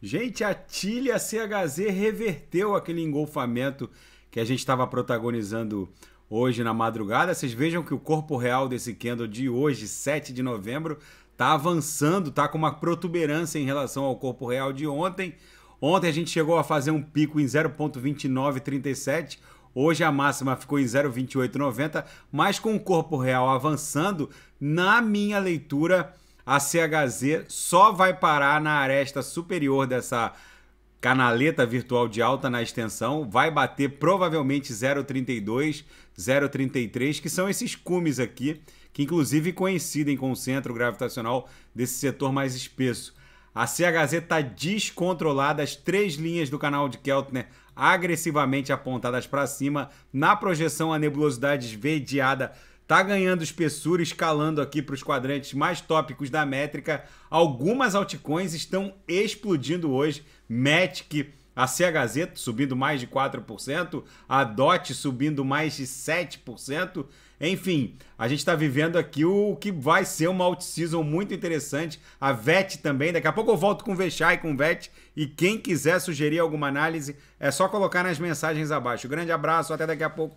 Gente, a Tilha CHZ reverteu aquele engolfamento que a gente estava protagonizando hoje na madrugada. Vocês vejam que o corpo real desse candle de hoje, 7 de novembro, tá avançando, tá com uma protuberância em relação ao corpo real de ontem. Ontem a gente chegou a fazer um pico em 0.2937, hoje a máxima ficou em 0.2890, mas com o corpo real avançando, na minha leitura, a CHZ só vai parar na aresta superior dessa canaleta virtual de alta na extensão, vai bater provavelmente 0,32, 0,33, que são esses cumes aqui, que inclusive coincidem com o centro gravitacional desse setor mais espesso. A CHZ está descontrolada, as três linhas do canal de Keltner agressivamente apontadas para cima, na projeção a nebulosidade esverdeada tá ganhando espessura, escalando aqui para os quadrantes mais tópicos da métrica. Algumas altcoins estão explodindo hoje. Matic, a CHZ subindo mais de 4%, a DOT subindo mais de 7%. Enfim, a gente está vivendo aqui o que vai ser uma out-season muito interessante. A VET também. Daqui a pouco eu volto com o Vexar e com o VET. E quem quiser sugerir alguma análise, é só colocar nas mensagens abaixo. Grande abraço, até daqui a pouco.